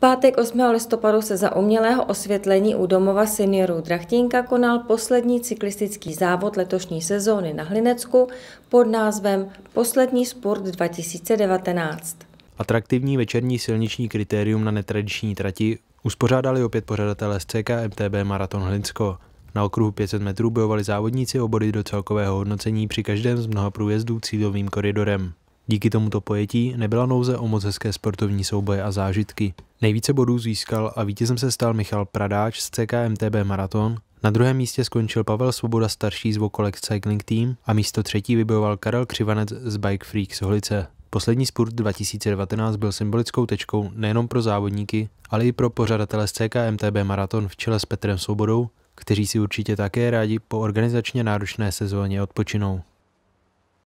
pátek 8. listopadu se za umělého osvětlení u domova seniorů Drachtínka konal poslední cyklistický závod letošní sezóny na Hlinecku pod názvem Poslední sport 2019. Atraktivní večerní silniční kritérium na netradiční trati uspořádali opět pořadatelé z CK MTB Maraton Hlinsko. Na okruhu 500 metrů bojovali závodníci obory do celkového hodnocení při každém z mnoha průjezdů cílovým koridorem. Díky tomuto pojetí nebyla nouze o moc hezké sportovní souboje a zážitky. Nejvíce bodů získal a vítězem se stal Michal Pradáč z CKMTB Marathon, na druhém místě skončil Pavel Svoboda starší z Vokolek Cycling Team a místo třetí vybojoval Karel Křivanec z Bike Freak z Holice. Poslední spurt 2019 byl symbolickou tečkou nejenom pro závodníky, ale i pro pořadatele z CKMTB Maraton v čele s Petrem Svobodou, kteří si určitě také rádi po organizačně náročné sezóně odpočinou.